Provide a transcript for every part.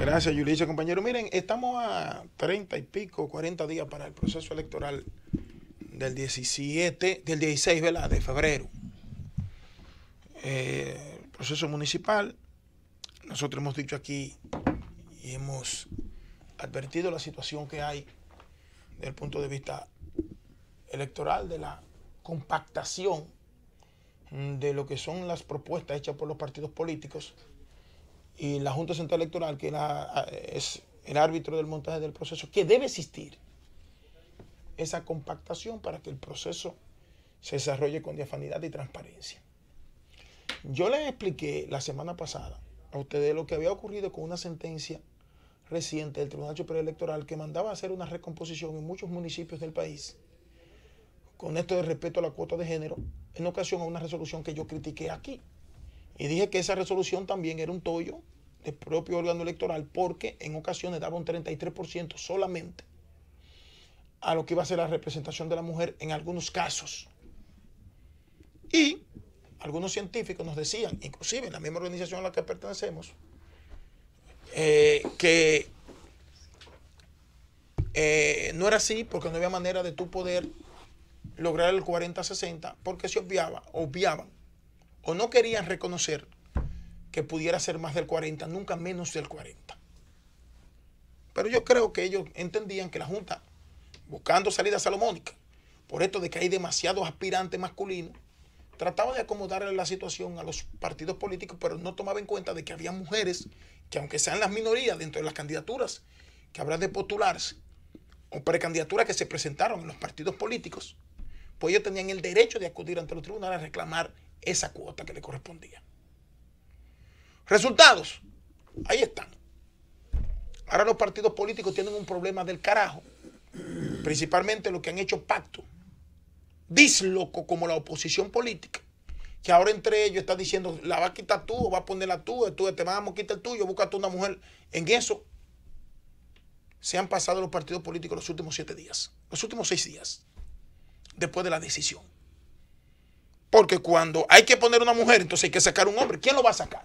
Gracias, Yulisa, compañero. Miren, estamos a 30 y pico, 40 días para el proceso electoral del 17, del 16, ¿verdad? De febrero. el eh, proceso municipal, nosotros hemos dicho aquí y hemos advertido la situación que hay desde el punto de vista electoral, de la compactación de lo que son las propuestas hechas por los partidos políticos y la Junta Central Electoral, que eh, es el árbitro del montaje del proceso, que debe existir esa compactación para que el proceso se desarrolle con diafanidad y transparencia. Yo les expliqué la semana pasada a ustedes lo que había ocurrido con una sentencia reciente del Tribunal Superior Electoral que mandaba hacer una recomposición en muchos municipios del país con esto de respeto a la cuota de género, en ocasión a una resolución que yo critiqué aquí. Y dije que esa resolución también era un tollo del propio órgano electoral porque en ocasiones daba un 33% solamente a lo que iba a ser la representación de la mujer en algunos casos. Y algunos científicos nos decían, inclusive en la misma organización a la que pertenecemos, eh, que eh, no era así porque no había manera de tú poder lograr el 40-60 porque se obviaba, obviaban o no querían reconocer que pudiera ser más del 40, nunca menos del 40. Pero yo creo que ellos entendían que la Junta, buscando salida salomónica, por esto de que hay demasiados aspirantes masculinos, trataba de acomodar la situación a los partidos políticos, pero no tomaba en cuenta de que había mujeres que, aunque sean las minorías dentro de las candidaturas que habrán de postularse, o precandidaturas que se presentaron en los partidos políticos, pues ellos tenían el derecho de acudir ante los tribunales a reclamar esa cuota que le correspondía. Resultados, ahí están. Ahora los partidos políticos tienen un problema del carajo, principalmente los que han hecho pacto, disloco como la oposición política, que ahora entre ellos está diciendo, la va a quitar tú, o va a ponerla tú, tú te vamos a quitar el tuyo, tú una mujer. En eso se han pasado los partidos políticos los últimos siete días, los últimos seis días, después de la decisión. Porque cuando hay que poner una mujer, entonces hay que sacar un hombre. ¿Quién lo va a sacar?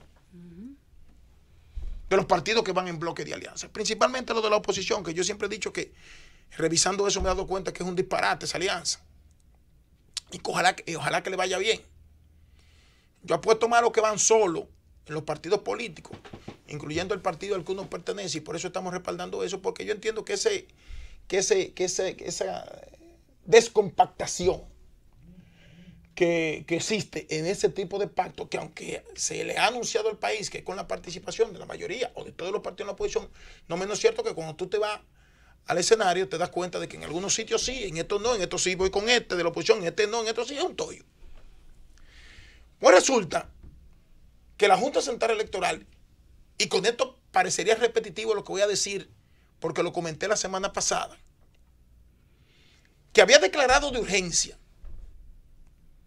De los partidos que van en bloque de alianza. Principalmente los de la oposición, que yo siempre he dicho que revisando eso me he dado cuenta que es un disparate esa alianza. Y ojalá, que le vaya bien. Yo apuesto más a los que van solo en los partidos políticos, incluyendo el partido al que uno pertenece, y por eso estamos respaldando eso, porque yo entiendo que, ese, que, que, que esa descompactación que, existe en ese tipo de pacto que aunque se le ha anunciado al país que con la participación de la mayoría o de todos los partidos de la oposición, no menos cierto que cuando tú te vas al escenario te das cuenta de que en algunos sitios sí, en estos no, en estos sí voy con este de la oposición, en este no, en estos sí es un toyo. Pues resulta que la Junta Central Electoral, y con esto parecería repetitivo lo que voy a decir, porque lo comenté la semana pasada, que había declarado de urgencia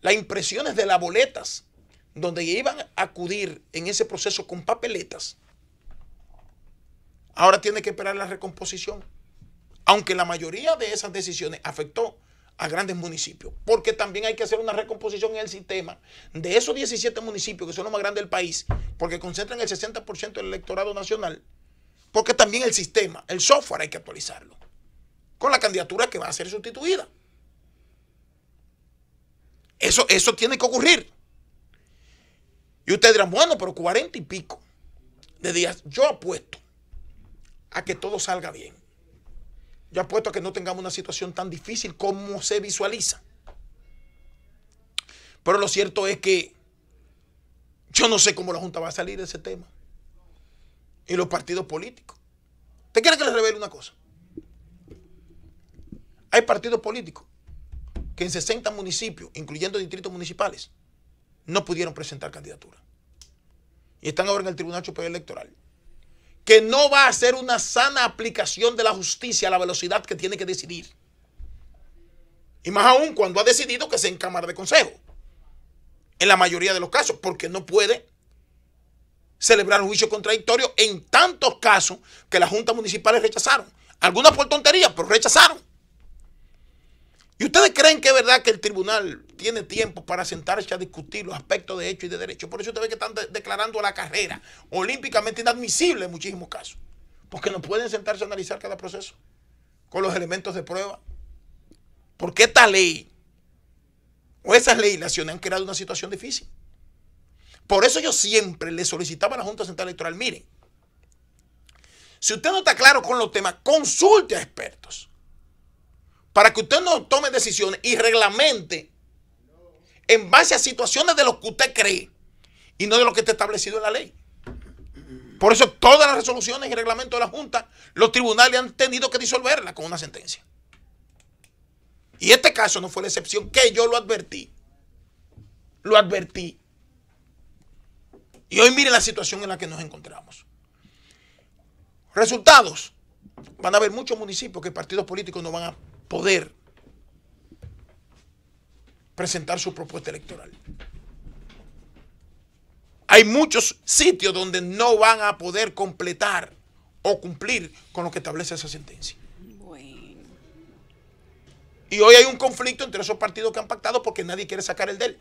las impresiones de las boletas, donde iban a acudir en ese proceso con papeletas, ahora tiene que esperar la recomposición. Aunque la mayoría de esas decisiones afectó a grandes municipios, porque también hay que hacer una recomposición en el sistema de esos 17 municipios que son los más grandes del país, porque concentran el 60% del electorado nacional, porque también el sistema, el software hay que actualizarlo, con la candidatura que va a ser sustituida. Eso, tiene que ocurrir. Y ustedes dirán, bueno, pero cuarenta y pico de días, yo apuesto a que todo salga bien. Yo apuesto a que no tengamos una situación tan difícil como se visualiza. Pero lo cierto es que yo no sé cómo la Junta va a salir de ese tema. Y los partidos políticos. ¿Te quiere que les revele una cosa? Hay partidos políticos que en 60 municipios, incluyendo distritos municipales, no pudieron presentar candidatura. Y están ahora en el Tribunal Superior Electoral. Que no va a ser una sana aplicación de la justicia a la velocidad que tiene que decidir. Y más aún cuando ha decidido que sea en Cámara de Consejo. En la mayoría de los casos, porque no puede celebrar un juicio contradictorio en tantos casos que las juntas municipales rechazaron. Algunas por tontería, pero rechazaron. ¿Y ustedes creen que es verdad que el tribunal tiene tiempo para sentarse a discutir los aspectos de hecho y de derecho? Por eso usted ve que están declarando la carrera olímpicamente inadmisible en muchísimos casos. Porque no pueden sentarse a analizar cada proceso con los elementos de prueba. Porque esta ley o esas nacionales han creado una situación difícil. Por eso yo siempre le solicitaba a la Junta Central Electoral, miren, si usted no está claro con los temas, consulte a expertos para que usted no tome decisiones y reglamente en base a situaciones de lo que usted cree y no de lo que está establecido en la ley. Por eso todas las resoluciones y reglamentos de la Junta, los tribunales han tenido que disolverla con una sentencia. Y este caso no fue la excepción, que yo lo advertí. Lo advertí. Y hoy miren la situación en la que nos encontramos. Resultados. Van a haber muchos municipios que partidos políticos no van a poder presentar su propuesta electoral. Hay muchos sitios donde no van a poder completar o cumplir con lo que establece esa sentencia. Y hoy hay un conflicto entre esos partidos que han pactado porque nadie quiere sacar el de él.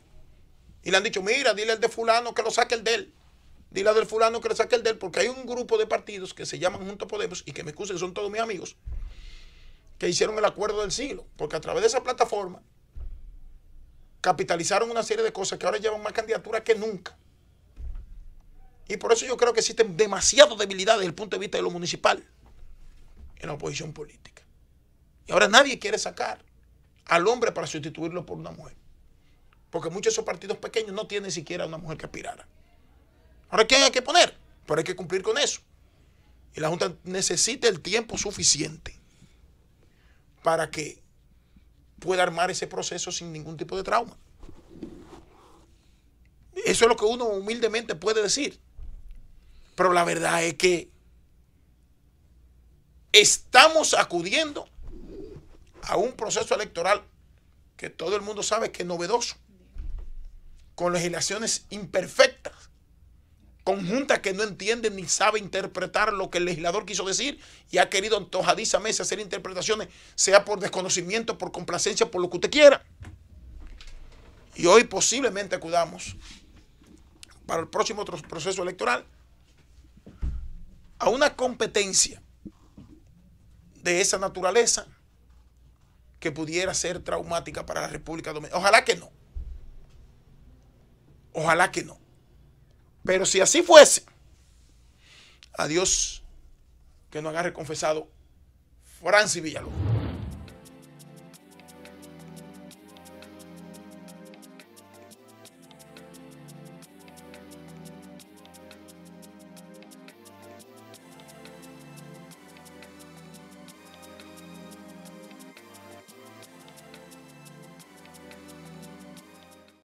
Y le han dicho, mira, dile al de fulano que lo saque el de él. Dile al del fulano que lo saque el de él, porque hay un grupo de partidos que se llaman Junto Podemos y que me excusen, son todos mis amigos, que hicieron el acuerdo del siglo, porque a través de esa plataforma capitalizaron una serie de cosas que ahora llevan más candidaturas que nunca. Y por eso yo creo que existen demasiadas debilidades desde el punto de vista de lo municipal en la oposición política. Y ahora nadie quiere sacar al hombre para sustituirlo por una mujer. Porque muchos de esos partidos pequeños no tienen siquiera una mujer que aspirara. Ahora, ¿quién hay que poner? Pero hay que cumplir con eso. Y la Junta necesita el tiempo suficiente para que pueda armar ese proceso sin ningún tipo de trauma. Eso es lo que uno humildemente puede decir. Pero la verdad es que estamos acudiendo a un proceso electoral que todo el mundo sabe que es novedoso, con legislaciones imperfectas conjunta que no entiende ni sabe interpretar lo que el legislador quiso decir y ha querido mesa hacer interpretaciones, sea por desconocimiento, por complacencia, por lo que usted quiera. Y hoy posiblemente acudamos para el próximo proceso electoral a una competencia de esa naturaleza que pudiera ser traumática para la República Dominicana. Ojalá que no. Ojalá que no. Pero si así fuese, a Dios que no agarre confesado Francis Villalobos.